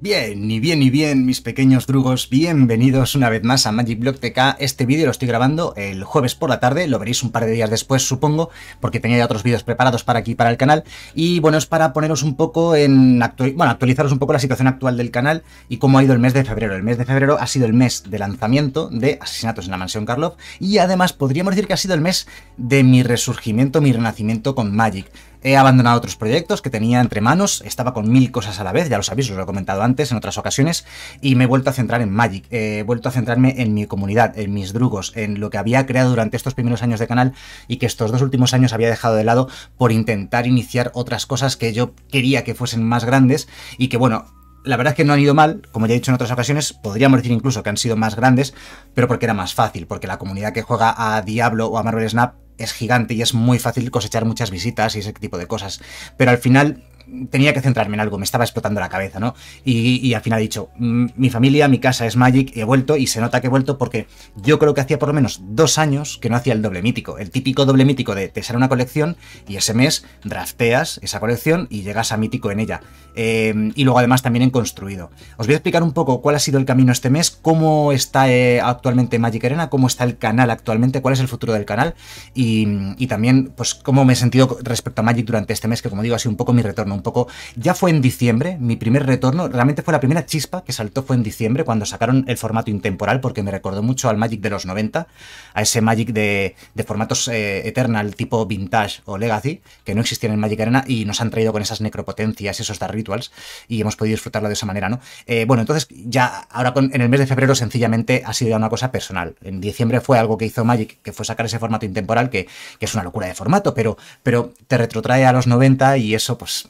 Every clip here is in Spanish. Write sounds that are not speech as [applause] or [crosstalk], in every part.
Bien, y bien, y bien, mis pequeños drugos, bienvenidos una vez más a Magic Block TK. Este vídeo lo estoy grabando el jueves por la tarde, lo veréis un par de días después, supongo, porque tenía ya otros vídeos preparados para aquí, para el canal. Y bueno, es para poneros un poco en... bueno, actualizaros un poco la situación actual del canal y cómo ha ido el mes de febrero. El mes de febrero ha sido el mes de lanzamiento de Asesinatos en la Mansión Karloff y además podríamos decir que ha sido el mes de mi resurgimiento, mi renacimiento con Magic. He abandonado otros proyectos que tenía entre manos, estaba con mil cosas a la vez, ya lo sabéis, os lo he comentado antes en otras ocasiones, y me he vuelto a centrar en Magic, he vuelto a centrarme en mi comunidad, en mis drugos, en lo que había creado durante estos primeros años de canal y que estos dos últimos años había dejado de lado por intentar iniciar otras cosas que yo quería que fuesen más grandes y que bueno, la verdad es que no han ido mal, como ya he dicho en otras ocasiones, podríamos decir incluso que han sido más grandes, pero porque era más fácil, porque la comunidad que juega a Diablo o a Marvel Snap es gigante y es muy fácil cosechar muchas visitas y ese tipo de cosas. Pero al final tenía que centrarme en algo, me estaba explotando la cabeza, ¿no? Y, al final he dicho, mm, mi familia, mi casa es Magic, he vuelto y se nota que he vuelto porque yo creo que hacía por lo menos dos años que no hacía el doble mítico, el típico doble mítico de te sale una colección y ese mes drafteas esa colección y llegas a mítico en ella. Em, y luego además también en construido. Os voy a explicar un poco cuál ha sido el camino este mes, cómo está eh, actualmente Magic Arena, cómo está el canal actualmente, cuál es el futuro del canal y, y también pues cómo me he sentido respecto a Magic durante este mes, que como digo ha sido un poco mi retorno un poco. Ya fue en diciembre, mi primer retorno, realmente fue la primera chispa que saltó fue en diciembre, cuando sacaron el formato intemporal, porque me recordó mucho al Magic de los 90, a ese Magic de, formatos eh, Eternal tipo Vintage o Legacy, que no existían en Magic Arena y nos han traído con esas necropotencias, y esos Dark Rituals, y hemos podido disfrutarlo de esa manera, ¿no? Eh, bueno, entonces ya ahora en el mes de febrero sencillamente ha sido ya una cosa personal. En diciembre fue algo que hizo Magic, que fue sacar ese formato intemporal, que, es una locura de formato, pero, pero te retrotrae a los 90 y eso pues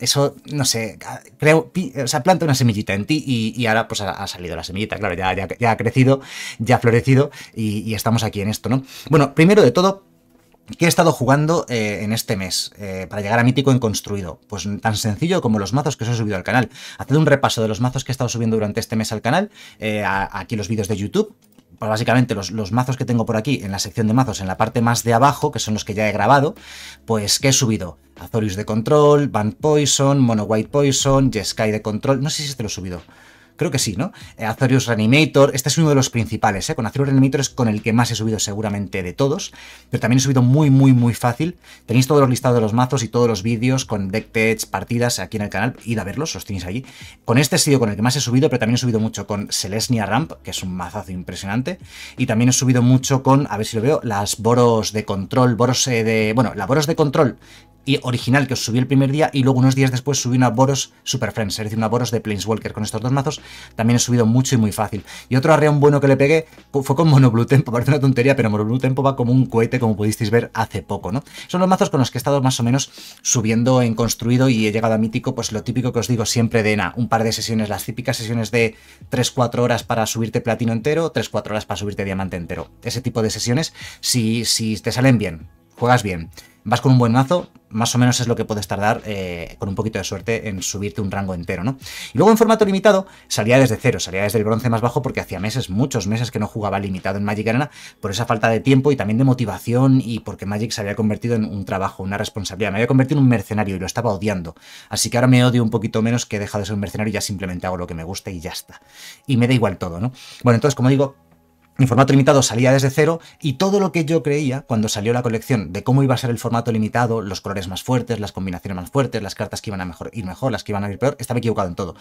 eso, no sé, creo, o sea, planta una semillita en ti y, ahora pues ha, salido la semillita, claro, ya, ya, ha crecido, ya ha florecido y, estamos aquí en esto, ¿no? Bueno, primero de todo, ¿qué he estado jugando eh, en este mes eh, para llegar a mítico en construido? Pues tan sencillo como los mazos que os he subido al canal. Haced un repaso de los mazos que he estado subiendo durante este mes al canal, eh, aquí los vídeos de YouTube, pues básicamente los, mazos que tengo por aquí en la sección de mazos, en la parte más de abajo, que son los que ya he grabado, pues que he subido Azorius de Control, Band Poison, Mono White Poison, Jeskai de Control, no sé si este lo he subido. Creo que sí, ¿no? Eh, Azorius Reanimator, este es uno de los principales, ¿eh? Con Azorius Reanimator es con el que más he subido seguramente de todos, pero también he subido muy, muy, muy fácil. Tenéis todos los listados de los mazos y todos los vídeos con deck partidas aquí en el canal, id a verlos, los tenéis allí. Con este he sido con el que más he subido, pero también he subido mucho con Selesnia Ramp, que es un mazazo impresionante, y también he subido mucho con, a ver si lo veo, las boros de control, boros eh, de... bueno, las boros de control original que os subí el primer día y luego unos días después subí una Boros Super Friends, es decir, una Boros de Planeswalker con estos dos mazos. También he subido mucho y muy fácil. Y otro arreón bueno que le pegué fue con Mono Blue Tempo, [laughs] parece una tontería, pero Mono Blue Tempo va como un cohete, como pudisteis ver hace poco, ¿no? Son los mazos con los que he estado más o menos subiendo en construido y he llegado a mítico, pues lo típico que os digo siempre de ENA, un par de sesiones, las típicas sesiones de 3-4 horas para subirte platino entero, 3-4 horas para subirte diamante entero. Ese tipo de sesiones, si, si te salen bien, juegas bien, vas con un buen mazo, más o menos es lo que puedes tardar eh, con un poquito de suerte en subirte un rango entero, ¿no? Y luego en formato limitado salía desde cero, salía desde el bronce más bajo porque hacía meses, muchos meses que no jugaba limitado en Magic Arena por esa falta de tiempo y también de motivación y porque Magic se había convertido en un trabajo, una responsabilidad, me había convertido en un mercenario y lo estaba odiando. Así que ahora me odio un poquito menos que he dejado de ser un mercenario y ya simplemente hago lo que me gusta y ya está. Y me da igual todo, ¿no? Bueno, entonces como digo, mi formato limitado salía desde cero y todo lo que yo creía cuando salió la colección de cómo iba a ser el formato limitado, los colores más fuertes, las combinaciones más fuertes, las cartas que iban a ir mejor, las que iban a ir peor, estaba equivocado en todo.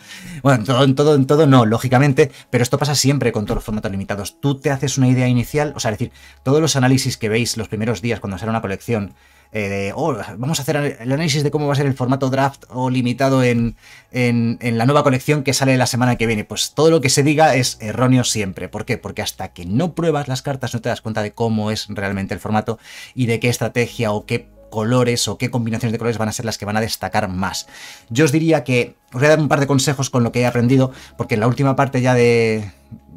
Bueno, en todo, en todo, en todo no, lógicamente, pero esto pasa siempre con todos los formatos limitados. Tú te haces una idea inicial, o sea, es decir, todos los análisis que veis los primeros días cuando sale una colección, eh, oh, vamos a hacer el análisis de cómo va a ser el formato draft o limitado en, la nueva colección que sale la semana que viene. Pues todo lo que se diga es erróneo siempre. ¿Por qué? Porque hasta que no pruebas las cartas no te das cuenta de cómo es realmente el formato y de qué estrategia o qué colores o qué combinaciones de colores van a ser las que van a destacar más. Yo os diría que os voy a dar un par de consejos con lo que he aprendido, porque en la última parte ya de,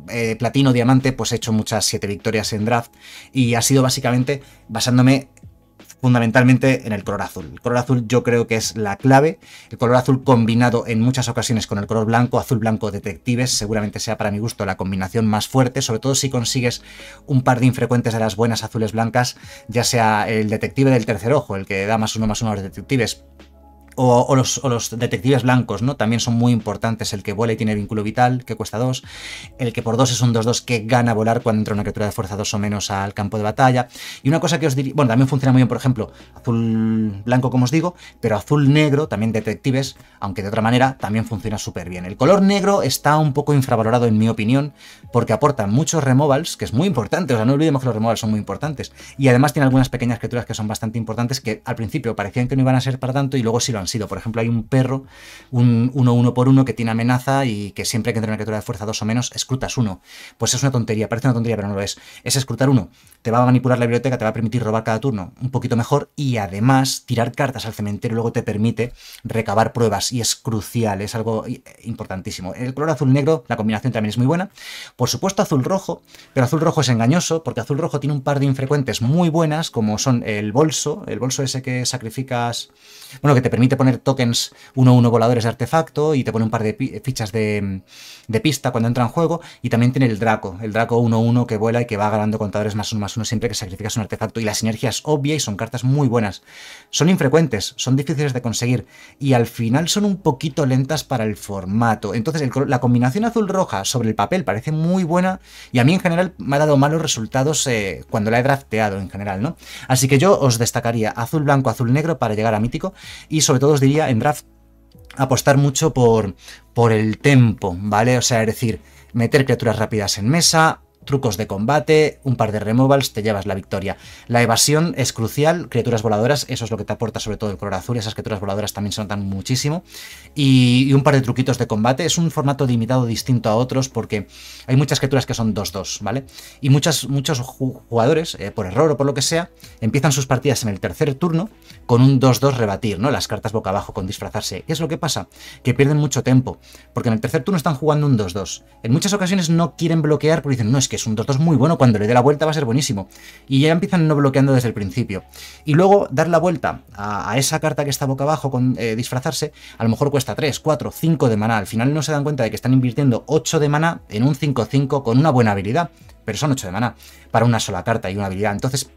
eh, platino, diamante, pues he hecho muchas siete victorias en draft y ha sido básicamente basándome fundamentalmente en el color azul. El color azul yo creo que es la clave. El color azul combinado en muchas ocasiones con el color blanco, azul blanco detectives, seguramente sea para mi gusto la combinación más fuerte, sobre todo si consigues un par de infrecuentes de las buenas azules blancas, ya sea el detective del tercer ojo, el que da más uno más uno a los detectives, o, los, detectives blancos, ¿no? También son muy importantes. El que vuela y tiene vínculo vital, que cuesta 2. El que por 2 es un 2-2 que gana volar cuando entra una criatura de fuerza 2 o menos al campo de batalla. Y una cosa que os diría. Bueno, también funciona muy bien, por ejemplo, azul blanco, como os digo, pero azul negro, también detectives, aunque de otra manera, también funciona súper bien. El color negro está un poco infravalorado, en mi opinión, porque aporta muchos removals, que es muy importante. O sea, no olvidemos que los removals son muy importantes. Y además tiene algunas pequeñas criaturas que son bastante importantes que al principio parecían que no iban a ser para tanto y luego sí lo han sido. Por ejemplo, hay un perro, un 1-1 uno, por 1 que tiene amenaza y que siempre que entra una criatura de fuerza 2 o menos, escrutas uno, Pues es una tontería, parece una tontería, pero no lo es. Es escrutar 1. Te va a manipular la biblioteca, te va a permitir robar cada turno un poquito mejor y además tirar cartas al cementerio luego te permite recabar pruebas y es crucial, es algo importantísimo. El color azul-negro, la combinación también es muy buena. Por supuesto, azul-rojo, pero azul-rojo es engañoso porque azul-rojo tiene un par de infrecuentes muy buenas como son el bolso, el bolso ese que sacrificas, bueno, que te permite poner tokens 1-1 voladores de artefacto y te pone un par de eh, fichas de, pista cuando entra en juego. Y también tiene el Draco, el Draco 1-1 que vuela y que va ganando contadores más 1 más 1 siempre que sacrificas un artefacto. Y la sinergia es obvia y son cartas muy buenas. Son infrecuentes, son difíciles de conseguir y al final son un poquito lentas para el formato. Entonces la combinación azul-roja sobre el papel parece muy buena y a mí en general me ha dado malos resultados eh, cuando la he drafteado en general, ¿no? Así que yo os destacaría azul-blanco, azul-negro para llegar a mítico y sobre todos diría en draft apostar mucho por, por el tempo, ¿vale? O sea, es decir, meter criaturas rápidas en mesa, trucos de combate, un par de removals, te llevas la victoria. La evasión es crucial, criaturas voladoras, eso es lo que te aporta sobre todo el color azul, esas criaturas voladoras también son tan muchísimo. Y, un par de truquitos de combate, es un formato limitado distinto a otros porque hay muchas criaturas que son 2-2, ¿vale? Y muchas, muchos jugadores, eh, por error o por lo que sea, empiezan sus partidas en el tercer turno con un 2-2 rebatir, ¿no? Las cartas boca abajo con disfrazarse. ¿Qué es lo que pasa? Que pierden mucho tiempo, porque en el tercer turno están jugando un 2-2. En muchas ocasiones no quieren bloquear porque dicen, no, es que es un 2-2 muy bueno, cuando le dé la vuelta va a ser buenísimo. Y ya empiezan no bloqueando desde el principio. Y luego dar la vuelta a, esa carta que está boca abajo con eh, disfrazarse, a lo mejor cuesta 3, 4, 5 de mana, Al final no se dan cuenta de que están invirtiendo 8 de mana en un 5-5 con una buena habilidad. Pero son 8 de mana para una sola carta y una habilidad. Entonces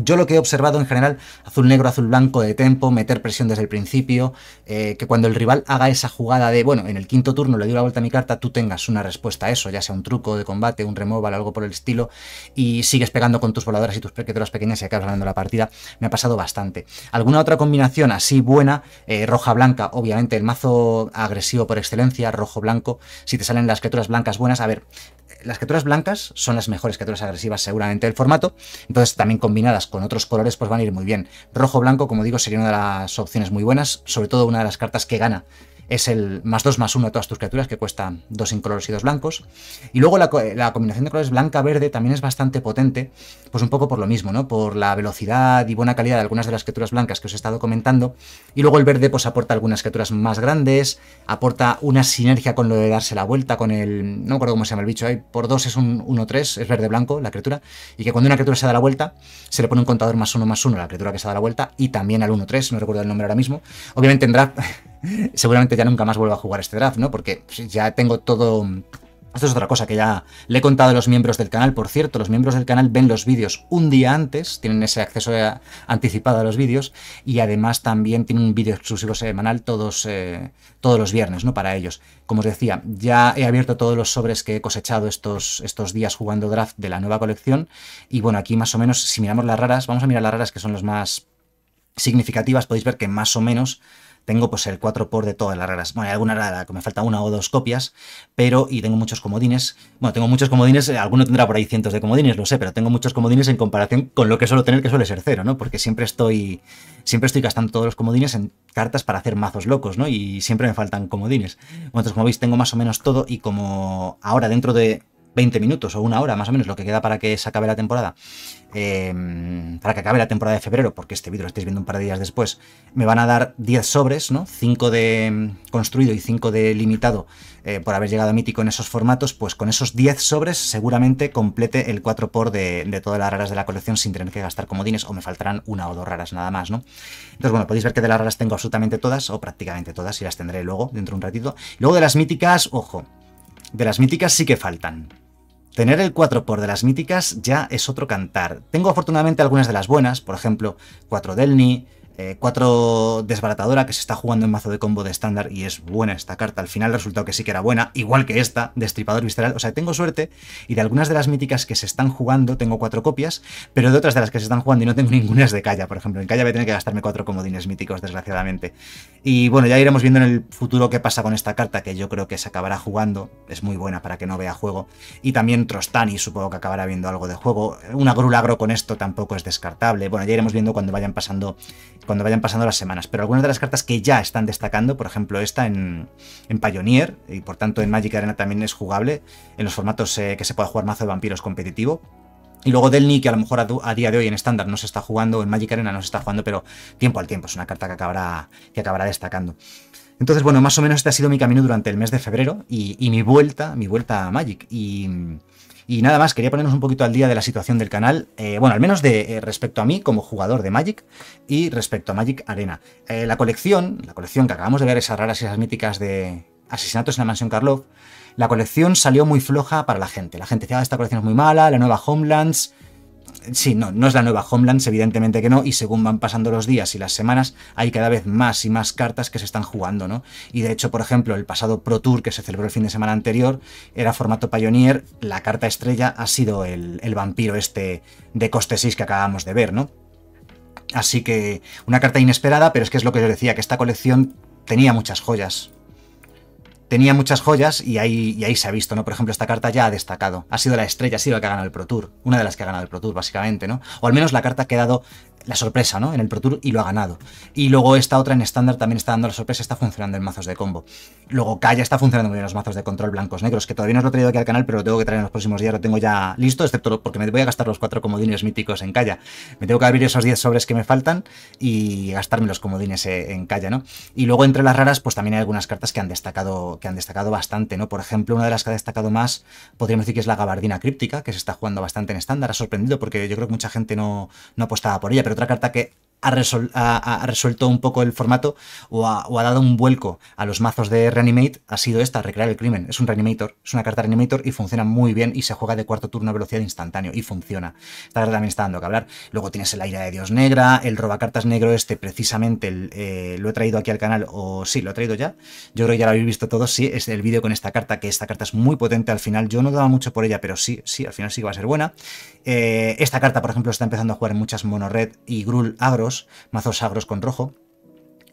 yo lo que he observado en general, azul negro, azul blanco de tempo, meter presión desde el principio, eh, que cuando el rival haga esa jugada de, bueno, en el quinto turno le doy la vuelta a mi carta, tú tengas una respuesta a eso, ya sea un truco de combate, un removal, algo por el estilo, y sigues pegando con tus voladoras y tus criaturas pequeñas y acabas ganando la partida. Me ha pasado bastante. ¿Alguna otra combinación así buena? Eh, Roja-blanca, obviamente, el mazo agresivo por excelencia, rojo-blanco. Si te salen las criaturas blancas buenas, a ver, las criaturas blancas son las mejores criaturas agresivas seguramente del formato, entonces también combinadas con otros colores pues van a ir muy bien. Rojo-blanco, como digo, sería una de las opciones muy buenas, sobre todo una de las cartas que gana es el más 2 más 1 de todas tus criaturas, que cuesta 2 incolores y 2 blancos. Y luego la, combinación de colores blanca-verde también es bastante potente, pues un poco por lo mismo, ¿no? Por la velocidad y buena calidad de algunas de las criaturas blancas que os he estado comentando. Y luego el verde, pues aporta algunas criaturas más grandes, aporta una sinergia con lo de darse la vuelta, con el. No me acuerdo cómo se llama el bicho, ahí. por 2 es un 1-3, es verde-blanco la criatura, y que cuando una criatura se da la vuelta, se le pone un contador más 1 más 1 a la criatura que se da la vuelta, y también al 1-3, no recuerdo el nombre ahora mismo. Obviamente tendrá seguramente ya nunca más vuelvo a jugar este draft, ¿no? Porque pues, ya tengo todo... Esto es otra cosa que ya le he contado a los miembros del canal. Por cierto, los miembros del canal ven los vídeos un día antes, tienen ese acceso eh, anticipado a los vídeos y además también tienen un vídeo exclusivo semanal todos, eh, todos los viernes, ¿no? Para ellos. Como os decía, ya he abierto todos los sobres que he cosechado estos, estos días jugando draft de la nueva colección y bueno, aquí más o menos, si miramos las raras, vamos a mirar las raras que son las más significativas, podéis ver que más o menos tengo pues el 4 por de todas las raras. Bueno, hay alguna rara que me falta una o dos copias, pero y tengo muchos comodines. Bueno, tengo muchos comodines, eh, alguno tendrá por ahí cientos de comodines, lo sé, pero tengo muchos comodines en comparación con lo que suelo tener que suele ser cero, ¿no? Porque siempre estoy siempre estoy gastando todos los comodines en cartas para hacer mazos locos, ¿no? Y siempre me faltan comodines. Bueno, entonces como veis tengo más o menos todo y como ahora dentro de 20 minutos o una hora, más o menos, lo que queda para que se acabe la temporada, em, para que acabe la temporada de febrero, porque este vídeo lo estáis viendo un par de días después, me van a dar 10 sobres, ¿no? 5 de em, construido y 5 de limitado eh, por haber llegado a mítico en esos formatos, pues con esos 10 sobres seguramente complete el 4 por de, de todas las raras de la colección sin tener que gastar comodines, o me faltarán una o dos raras nada más, ¿no? Entonces, bueno, podéis ver que de las raras tengo absolutamente todas, o prácticamente todas, y las tendré luego, dentro de un ratito. Luego de las míticas, ojo, de las míticas sí que faltan. Tener el 4 por de las míticas ya es otro cantar. Tengo afortunadamente algunas de las buenas, por ejemplo, 4 Ni, 4 eh, desbaratadora que se está jugando en mazo de combo de estándar y es buena esta carta. Al final resultó que sí que era buena, igual que esta, Destripador Visceral. O sea, tengo suerte y de algunas de las míticas que se están jugando tengo cuatro copias, pero de otras de las que se están jugando y no tengo ninguna es de Kaya, por ejemplo. En Kaya voy a tener que gastarme cuatro comodines míticos, desgraciadamente. Y bueno, ya iremos viendo en el futuro qué pasa con esta carta, que yo creo que se acabará jugando. Es muy buena para que no vea juego. Y también Trostani, supongo que acabará viendo algo de juego. Una grulagro con esto tampoco es descartable. Bueno, ya iremos viendo cuando vayan pasando cuando vayan pasando las semanas. Pero algunas de las cartas que ya están destacando, por ejemplo esta en, en Pioneer, y por tanto en Magic Arena también es jugable, en los formatos eh, que se pueda jugar mazo de vampiros competitivo. Y luego Delny, que a lo mejor a, día de hoy en estándar no se está jugando, en Magic Arena no se está jugando, pero tiempo al tiempo es una carta que acabará, que acabará destacando. Entonces, bueno, más o menos este ha sido mi camino durante el mes de febrero y, y mi vuelta, mi vuelta a Magic. Y y nada más, quería ponernos un poquito al día de la situación del canal, eh, bueno, al menos de eh, respecto a mí como jugador de Magic y respecto a Magic Arena. Eh, la colección, la colección que acabamos de ver, esas raras y esas míticas de asesinatos en la mansión Karloff, la colección salió muy floja para la gente. La gente decía, ah, esta colección es muy mala, la nueva Homelands, Sí, no, no es la nueva Homelands, evidentemente que no, y según van pasando los días y las semanas, hay cada vez más y más cartas que se están jugando, ¿no? Y de hecho, por ejemplo, el pasado Pro Tour que se celebró el fin de semana anterior era formato Pioneer, la carta estrella ha sido el, vampiro este de coste 6 que acabamos de ver, ¿no? Así que una carta inesperada, pero es que es lo que yo decía, que esta colección tenía muchas joyas tenía muchas joyas y ahí, ahí se ha visto, ¿no? Por ejemplo, esta carta ya ha destacado. Ha sido la estrella, ha sido la que ha ganado el Pro Tour. Una de las que ha ganado el Pro Tour, básicamente, ¿no? O al menos la carta ha quedado la sorpresa, ¿no? En el Pro Tour y lo ha ganado. Y luego esta otra en estándar también está dando la sorpresa, está funcionando en mazos de combo. Luego Kaya está funcionando muy bien en los mazos de control blancos negros, que todavía no os lo he traído aquí al canal, pero lo tengo que traer en los próximos días, lo tengo ya listo, excepto porque me voy a gastar los cuatro comodines míticos en Kaya. Me tengo que abrir esos 10 sobres que me faltan y gastarme los comodines eh, en Kaya, ¿no? Y luego entre las raras, pues también hay algunas cartas que han destacado que han destacado bastante, ¿no? Por ejemplo, una de las que ha destacado más, podríamos decir que es la gabardina críptica, que se está jugando bastante en estándar, ha sorprendido porque yo creo que mucha gente no, no apostaba por ella, pero otra carta que ha, resuelto un poco el formato o ha, dado un vuelco a los mazos de Reanimate ha sido esta, recrear el crimen. Es un Reanimator, es una carta Reanimator y funciona muy bien y se juega de cuarto turno a velocidad instantáneo y funciona. Esta carta también está dando que hablar. Luego tienes el Aire de Dios Negra, el Robacartas Negro este precisamente eh, lo he traído aquí al canal o sí, lo he traído ya. Yo creo que ya lo habéis visto todos, sí, es el vídeo con esta carta, que esta carta es muy potente al final. Yo no daba mucho por ella, pero sí, sí, al final sí que va a ser buena. Eh, esta carta, por ejemplo, está empezando a jugar en muchas mono red y Grul Agros mazos, sagros con rojo,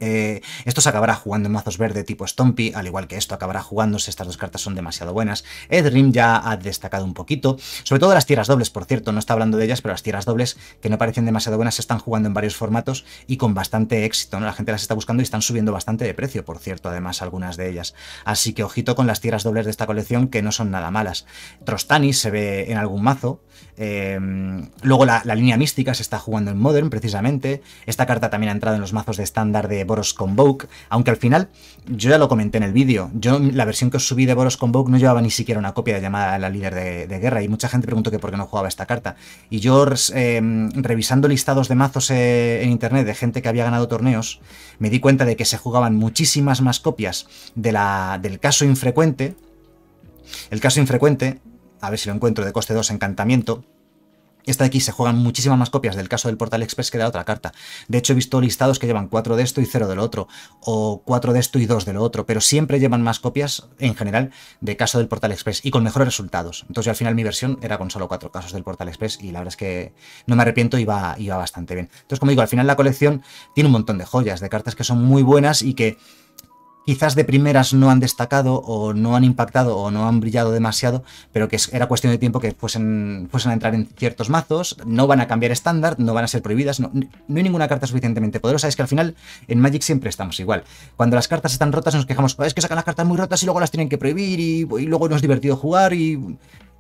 eh, esto se acabará jugando en mazos verde tipo Stompy, al igual que esto acabará jugándose, estas dos cartas son demasiado buenas. Edrim ya ha destacado un poquito, sobre todo las tierras dobles, por cierto, no está hablando de ellas, pero las tierras dobles que no parecen demasiado buenas se están jugando en varios formatos y con bastante éxito, La gente las está buscando y están subiendo bastante de precio, por cierto, además algunas de ellas. Así que ojito con las tierras dobles de esta colección que no son nada malas. Trostani se ve en algún mazo, em, luego la línea mística se está jugando en Modern precisamente, esta carta también ha entrado en los mazos de estándar de Boros Convoke, aunque al final, yo ya lo comenté en el vídeo, yo la versión que subí de Boros Convoke no llevaba ni siquiera una copia de llamada a la líder de, guerra, y mucha gente preguntó que por qué no jugaba esta carta. Y yo, em, revisando listados de mazos eh, en internet de gente que había ganado torneos, me di cuenta de que se jugaban muchísimas más copias de la, del caso infrecuente, el caso infrecuente, a ver si lo encuentro, de coste 2 encantamiento, esta de aquí se juegan muchísimas más copias del caso del Portal Express que de la otra carta. De hecho, he visto listados que llevan 4 de esto y 0 del otro, o 4 de esto y 2 del otro, pero siempre llevan más copias en general de caso del Portal Express y con mejores resultados. Entonces, yo, al final mi versión era con solo 4 casos del Portal Express y la verdad es que no me arrepiento iba y va bastante bien. Entonces, como digo, al final la colección tiene un montón de joyas, de cartas que son muy buenas y que quizás de primeras no han destacado o no han impactado o no han brillado demasiado, pero que era cuestión de tiempo que fuesen, a entrar en ciertos mazos, no van a cambiar estándar, no van a ser prohibidas, no, hay ninguna carta suficientemente poderosa, es que al final en Magic siempre estamos igual. Cuando las cartas están rotas nos quejamos, es que sacan las cartas muy rotas y luego las tienen que prohibir y, y luego no es divertido jugar y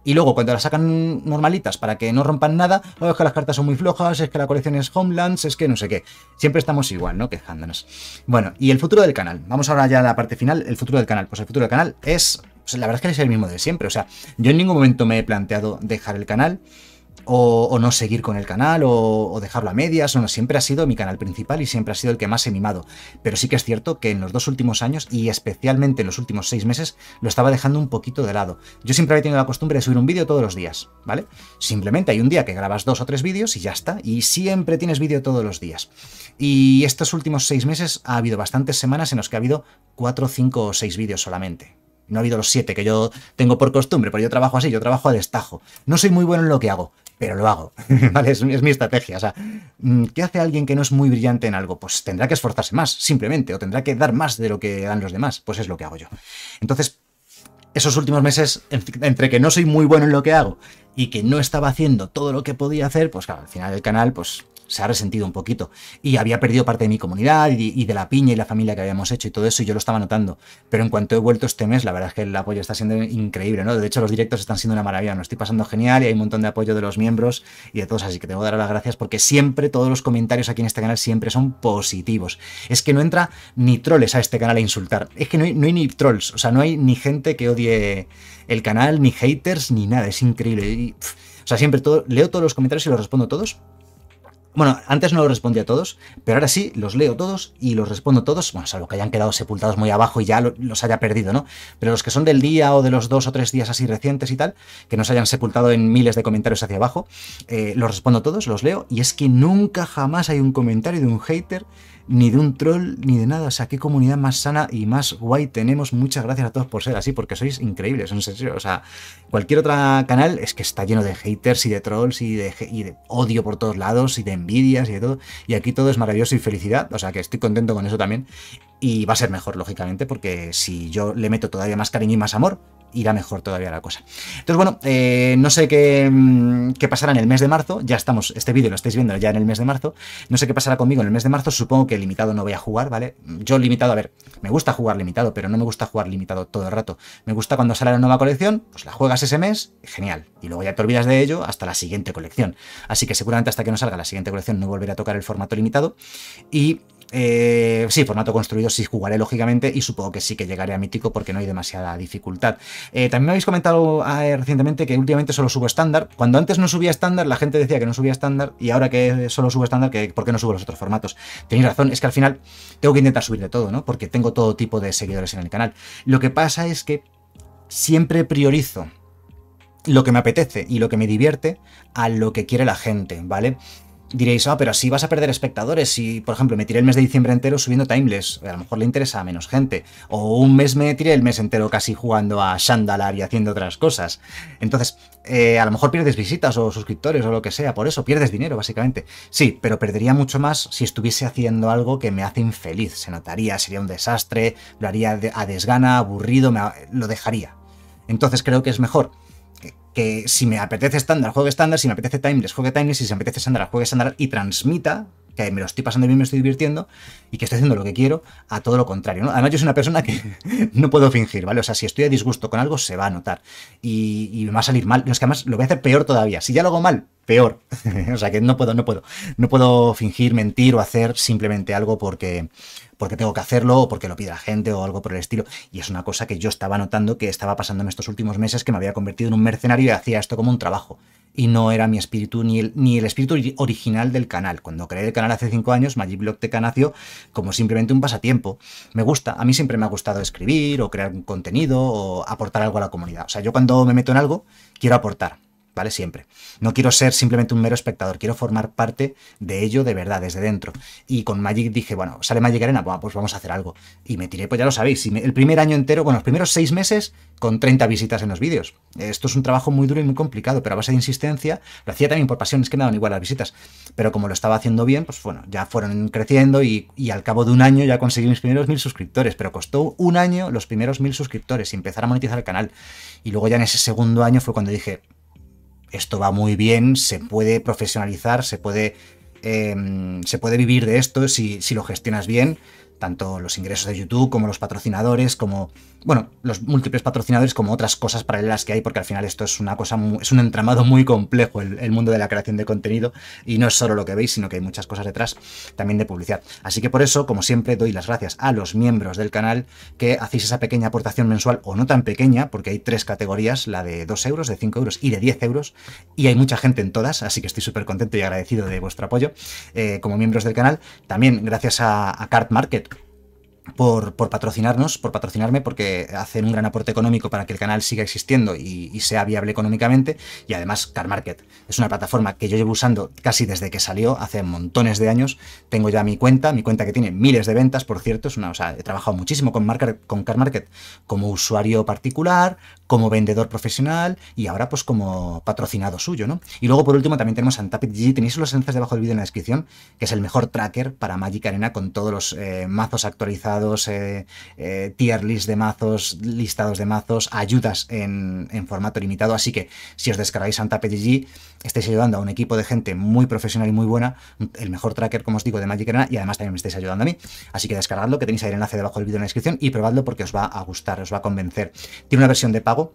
y luego, cuando las sacan normalitas para que no rompan nada, oh, es que las cartas son muy flojas, es que la colección es Homelands, es que no sé qué. Siempre estamos igual, ¿no? Quejándonos. Bueno, y el futuro del canal. Vamos ahora ya a la parte final. El futuro del canal. Pues el futuro del canal es. Pues, la verdad es que es el mismo de siempre. O sea, yo en ningún momento me he planteado dejar el canal. O, no seguir con el canal, o, dejarlo a medias, no, siempre ha sido mi canal principal y siempre ha sido el que más he mimado. Pero sí que es cierto que en los dos últimos años, y especialmente en los últimos seis meses, lo estaba dejando un poquito de lado. Yo siempre había tenido la costumbre de subir un vídeo todos los días, ¿vale? Simplemente hay un día que grabas dos o tres vídeos y ya está, y siempre tienes vídeo todos los días. Y estos últimos seis meses ha habido bastantes semanas en las que ha habido cuatro, cinco o seis vídeos solamente, no ha habido los siete que yo tengo por costumbre, porque yo trabajo así, yo trabajo a destajo. No soy muy bueno en lo que hago, pero lo hago, [laughs] ¿vale? Es, mi estrategia. O sea, mm, ¿qué hace alguien que no es muy brillante en algo? Pues tendrá que esforzarse más, simplemente, o tendrá que dar más de lo que dan los demás. Pues es lo que hago yo. Entonces, esos últimos meses, entre que no soy muy bueno en lo que hago y que no estaba haciendo todo lo que podía hacer, pues claro, al final del canal, pues se ha resentido un poquito. Y había perdido parte de mi comunidad y, de la piña y la familia que habíamos hecho y todo eso, y yo lo estaba notando. Pero en cuanto he vuelto este mes, la verdad es que el apoyo está siendo increíble, ¿no? De hecho, los directos están siendo una maravilla, Nos estoy pasando genial y hay un montón de apoyo de los miembros y de todos, así que tengo que dar las gracias porque siempre todos los comentarios aquí en este canal siempre son positivos. Es que no entra ni troles a este canal a insultar, es que no hay, ni trolls, o sea, no hay ni gente que odie el canal, ni haters, ni nada, es increíble. o sea, siempre todo, leo todos los comentarios y los respondo todos bueno, antes no los respondí a todos, pero ahora sí los leo todos y los respondo todos, bueno, salvo que hayan quedado sepultados muy abajo y ya los haya perdido, ¿no? Pero los que son del día o de los dos o tres días así recientes y tal, que nos hayan sepultado en miles de comentarios hacia abajo, eh, los respondo todos, los leo y es que nunca jamás hay un comentario de un hater ni de un troll, ni de nada. O sea, qué comunidad más sana y más guay tenemos. Muchas gracias a todos por ser así, porque sois increíbles, en serio. O sea, cualquier otro canal es que está lleno de haters y de trolls y de, y de odio por todos lados y de envidias y de todo. Y aquí todo es maravilloso y felicidad. O sea, que estoy contento con eso también. Y va a ser mejor, lógicamente, porque si yo le meto todavía más cariño y más amor, irá mejor todavía la cosa. Entonces, bueno, eh, no sé qué, mm, qué, pasará en el mes de marzo. Ya estamos, este vídeo lo estáis viendo ya en el mes de marzo. No sé qué pasará conmigo en el mes de marzo. Supongo que limitado no voy a jugar, ¿vale? Yo limitado, a ver, me gusta jugar limitado, pero no me gusta jugar limitado todo el rato. Me gusta cuando sale la nueva colección, pues la juegas ese mes, genial. Y luego ya te olvidas de ello hasta la siguiente colección. Así que seguramente hasta que no salga la siguiente colección no volveré a tocar el formato limitado. Y eh, sí, formato construido sí jugaré lógicamente y supongo que sí que llegaré a mítico porque no hay demasiada dificultad. Eh, también me habéis comentado eh, recientemente que últimamente solo subo estándar. Cuando antes no subía estándar, la gente decía que no subía estándar y ahora que solo subo estándar, ¿por qué no subo los otros formatos? Tenéis razón, es que al final tengo que intentar subir de todo, ¿no? Porque tengo todo tipo de seguidores en el canal. Lo que pasa es que siempre priorizo lo que me apetece y lo que me divierte a lo que quiere la gente, ¿vale? diréis, ah, pero así vas a perder espectadores. Si, por ejemplo, me tiré el mes de diciembre entero subiendo Timeless, a lo mejor le interesa a menos gente. O un mes me tiré el mes entero casi jugando a Shandalar y haciendo otras cosas. Entonces, eh, a lo mejor pierdes visitas o suscriptores o lo que sea, por eso pierdes dinero, básicamente. Sí, pero perdería mucho más si estuviese haciendo algo que me hace infeliz. Se notaría, sería un desastre, lo haría a desgana, aburrido, me, lo dejaría. Entonces creo que es mejor si me apetece estándar, juego estándar, si me apetece timeless, juegue timeless, y si me apetece estándar, juegue estándar y transmita que me lo estoy pasando bien, me estoy divirtiendo y que estoy haciendo lo que quiero, a todo lo contrario. Además, yo soy una persona que [laughs] no puedo fingir, ¿vale? O sea, si estoy a disgusto con algo, se va a notar y, me va a salir mal. No, es que además lo voy a hacer peor todavía. Si ya lo hago mal, peor. [laughs] o sea, que no puedo, no puedo. No puedo fingir, mentir o hacer simplemente algo porque, porque tengo que hacerlo o porque lo pide la gente o algo por el estilo. Y es una cosa que yo estaba notando que estaba pasando en estos últimos meses, que me había convertido en un mercenario y hacía esto como un trabajo. Y no era mi espíritu ni el, espíritu original del canal. Cuando creé el canal hace cinco años, Magic Block de nació como simplemente un pasatiempo. Me gusta, a mí siempre me ha gustado escribir o crear un contenido o aportar algo a la comunidad. O sea, yo cuando me meto en algo, quiero aportar ¿vale? Siempre. No quiero ser simplemente un mero espectador, quiero formar parte de ello de verdad, desde dentro. Y con Magic dije, bueno, sale Magic Arena, pues vamos a hacer algo. Y me tiré, pues ya lo sabéis, el primer año entero, con los primeros seis meses con 30 visitas en los vídeos. Esto es un trabajo muy duro y muy complicado, pero a base de insistencia, lo hacía también por pasión, es que me daban igual las visitas. Pero como lo estaba haciendo bien, pues bueno, ya fueron creciendo y, y al cabo de un año ya conseguí mis primeros mil suscriptores, pero costó un año los primeros mil suscriptores y empezar a monetizar el canal. Y luego ya en ese segundo año fue cuando dije, esto va muy bien, se puede profesionalizar, se puede, em, se puede vivir de esto si, si, lo gestionas bien, tanto los ingresos de YouTube como los patrocinadores, como bueno, los múltiples patrocinadores como otras cosas paralelas que hay, porque al final esto es una cosa, es un entramado muy complejo el, mundo de la creación de contenido y no es solo lo que veis, sino que hay muchas cosas detrás también de publicidad. Así que por eso, como siempre, doy las gracias a los miembros del canal que hacéis esa pequeña aportación mensual o no tan pequeña, porque hay tres categorías, la de 2 euros, de 5 euros y de 10 euros, y hay mucha gente en todas, así que estoy súper contento y agradecido de vuestro apoyo eh, como miembros del canal. También gracias a, Cart Market por, patrocinarnos, por patrocinarme, porque hacen un gran aporte económico para que el canal siga existiendo y, sea viable económicamente. Y además, Car Market es una plataforma que yo llevo usando casi desde que salió, hace montones de años. Tengo ya mi cuenta, mi cuenta que tiene miles de ventas, por cierto. he trabajado muchísimo con, Car Market como usuario particular, como vendedor profesional y ahora, pues, como patrocinado suyo, ¿no? Y luego, por último, también tenemos Antapit Tenéis los enlaces debajo del vídeo en la descripción, que es el mejor tracker para Magic Arena con todos los eh, mazos actualizados eh, eh, tier list de mazos, listados de mazos, ayudas en, formato limitado. Así que si os descargáis Santa PGG, estáis ayudando a un equipo de gente muy profesional y muy buena, el mejor tracker, como os digo, de Magic Arena, y además también me estáis ayudando a mí. Así que descargadlo, que tenéis ahí el enlace debajo del vídeo en la descripción, y probadlo porque os va a gustar, os va a convencer. Tiene una versión de pago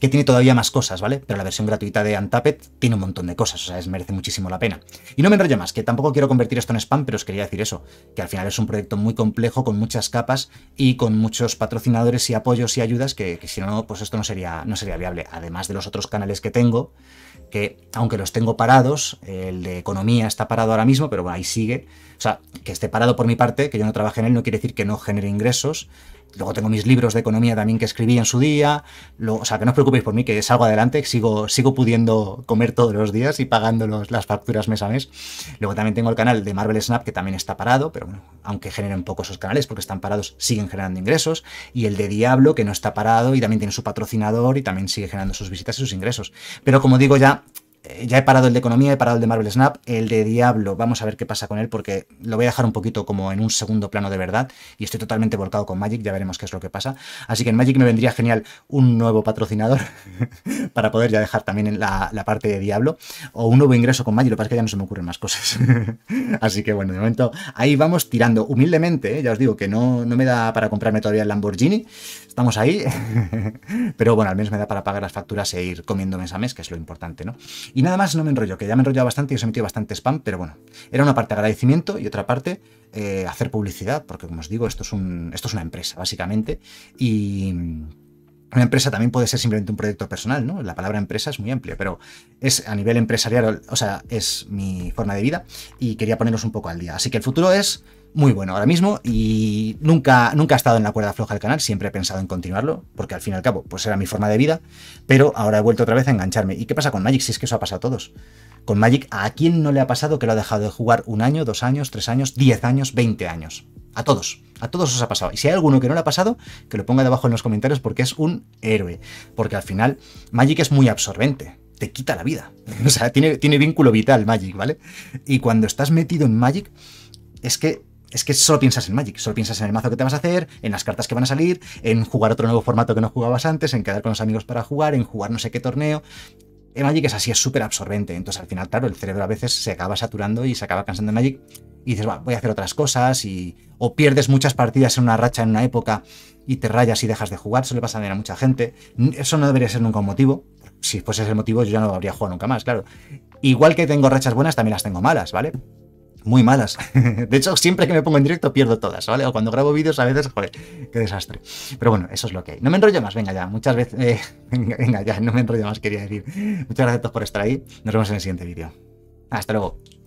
que tiene todavía más cosas, ¿vale? Pero la versión gratuita de Untapped tiene un montón de cosas, o sea, es, merece muchísimo la pena. Y no me enrollo más, que tampoco quiero convertir esto en spam, pero os quería decir eso, que al final es un proyecto muy complejo, con muchas capas y con muchos patrocinadores y apoyos y ayudas, que, si no, pues esto no sería, no sería viable. Además de los otros canales que tengo, que aunque los tengo parados, el de economía está parado ahora mismo, pero bueno, ahí sigue. O sea, que esté parado por mi parte, que yo no trabaje en él, no quiere decir que no genere ingresos. Luego tengo mis libros de economía también que escribí en su día. lo o sea, que no os preocupéis por mí, que salgo adelante, sigo, sigo pudiendo comer todos los días y pagando las facturas mes a mes. Luego también tengo el canal de Marvel Snap, que también está parado, pero bueno, aunque generen poco esos canales, porque están parados, siguen generando ingresos. Y el de Diablo, que no está parado y también tiene su patrocinador y también sigue generando sus visitas y sus ingresos. Pero como digo ya, eh, ya he parado el de economía, he parado el de Marvel Snap, el de Diablo, vamos a ver qué pasa con él porque lo voy a dejar un poquito como en un segundo plano de verdad y estoy totalmente volcado con Magic, ya veremos qué es lo que pasa. Así que en Magic me vendría genial un nuevo patrocinador [laughs] para poder ya dejar también en la, parte de Diablo o un nuevo ingreso con Magic, lo que pasa es que ya no se me ocurren más cosas. [laughs] Así que bueno, de momento ahí vamos tirando humildemente, ¿eh? ya os digo que no, no me da para comprarme todavía el Lamborghini, estamos ahí, [laughs] pero bueno, al menos me da para pagar las facturas e ir comiendo mes a mes, que es lo importante, ¿no? Y nada más no me enrollo, que ya me he enrollado bastante y os he metido bastante spam, pero bueno, era una parte agradecimiento y otra parte eh, hacer publicidad, porque como os digo, esto es, un, esto es una empresa, básicamente, y... Una empresa también puede ser simplemente un proyecto personal, ¿no? La palabra empresa es muy amplia, pero es a nivel empresarial, o sea, es mi forma de vida y quería poneros un poco al día. Así que el futuro es muy bueno ahora mismo y nunca, nunca ha estado en la cuerda floja del canal, siempre he pensado en continuarlo, porque al fin y al cabo, pues era mi forma de vida, pero ahora he vuelto otra vez a engancharme. ¿Y qué pasa con Magic? Si es que eso ha pasado a todos. Con Magic, ¿a quién no le ha pasado que lo ha dejado de jugar un año, dos años, tres años, diez años, veinte años? A todos, a todos os ha pasado. Y si hay alguno que no le ha pasado, que lo ponga debajo en los comentarios porque es un héroe. Porque al final, Magic es muy absorbente te quita la vida. [laughs] O sea, tiene, tiene, vínculo vital Magic, ¿vale? Y cuando estás metido en Magic, es que es que solo piensas en Magic, solo piensas en el mazo que te vas a hacer, en las cartas que van a salir, en jugar otro nuevo formato que no jugabas antes, en quedar con los amigos para jugar, en jugar no sé qué torneo. En Magic es así, es súper absorbente. Entonces, al final, claro, el cerebro a veces se acaba saturando y se acaba cansando de Magic y dices, voy a hacer otras cosas, y... o pierdes muchas partidas en una racha en una época y te rayas y dejas de jugar. Eso le pasa a mucha gente. Eso no debería ser nunca un motivo. Si fuese ese motivo, yo ya no habría jugado nunca más, claro. Igual que tengo rachas buenas, también las tengo malas, ¿vale? muy malas. [laughs] De hecho, siempre que me pongo en directo pierdo todas, ¿vale? O cuando grabo vídeos a veces, joder, qué desastre. Pero bueno, eso es lo que hay. No me enrollo más, venga ya, muchas veces... Eh, [laughs] venga, ya, no me enrollo más, quería decir. Muchas gracias a todos por estar ahí. Nos vemos en el siguiente vídeo. Hasta luego.